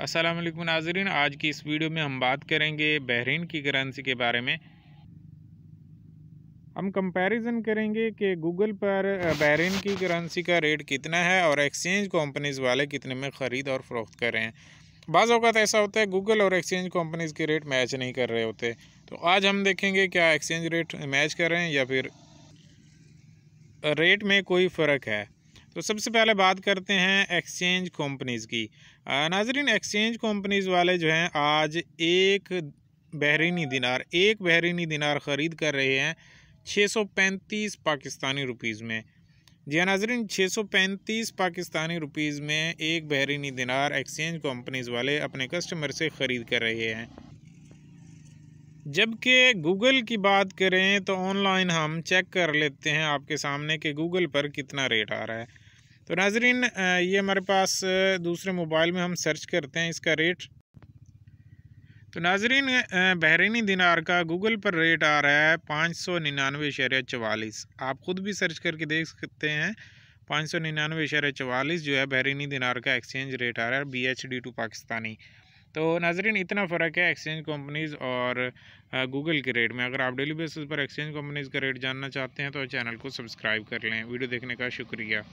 अस्सलाम वालेकुम नाजरीन आज की इस वीडियो में हम बात करेंगे बहरीन की करेंसी के बारे में हम कंपैरिजन करेंगे कि गूगल पर बहरीन की करेंसी का रेट कितना है और एक्सचेंज कंपनीज वाले कितने में ख़रीद और फ़रोख्त कर रहे हैं बाज़ अवत ऐसा होता है गूगल और एक्सचेंज कंपनीज के रेट मैच नहीं कर रहे होते तो आज हम देखेंगे क्या एक्सचेंज रेट मैच कर रहे हैं या फिर रेट में कोई फ़र्क है तो सबसे पहले बात करते हैं एक्सचेंज कंपनीज़ की नाजरीन एक्सचेंज कंपनीज़ वाले जो हैं आज एक बहरीनी दिनार एक बहरीनी दिनार ख़रीद कर रहे हैं 635 पाकिस्तानी रुपीज़ में जी हाँ नाजरीन 635 पाकिस्तानी रुपीज़ में एक बहरीनी दिनार एक्सचेंज कंपनीज़ वाले अपने कस्टमर से ख़रीद कर रहे हैं जबकि गूगल की बात करें तो ऑनलाइन हम चेक कर लेते हैं आपके सामने कि गूगल पर कितना रेट आ रहा है तो नाजरीन ये हमारे पास दूसरे मोबाइल में हम सर्च करते हैं इसका रेट तो नाजरीन बहरीनी दिनार का गूगल पर रेट आ रहा है पाँच सौ निन्यानवे शर चवालीस आप ख़ुद भी सर्च करके देख सकते हैं पाँच सौ निन्यानवे शर चवालीस जो है बहरीनी दिनार का एक्सचेंज रेट आ रहा है B H D to Pakistani तो नाजरीन इतना फ़र्क है एक्सचेंज कंपनीज़ और गूगल के रेट में अगर आप डेली बेसिस पर एक्सचेंज कंपनीज़ का रेट जानना चाहते हैं तो चैनल को सब्सक्राइब कर लें वीडियो देखने का शुक्रिया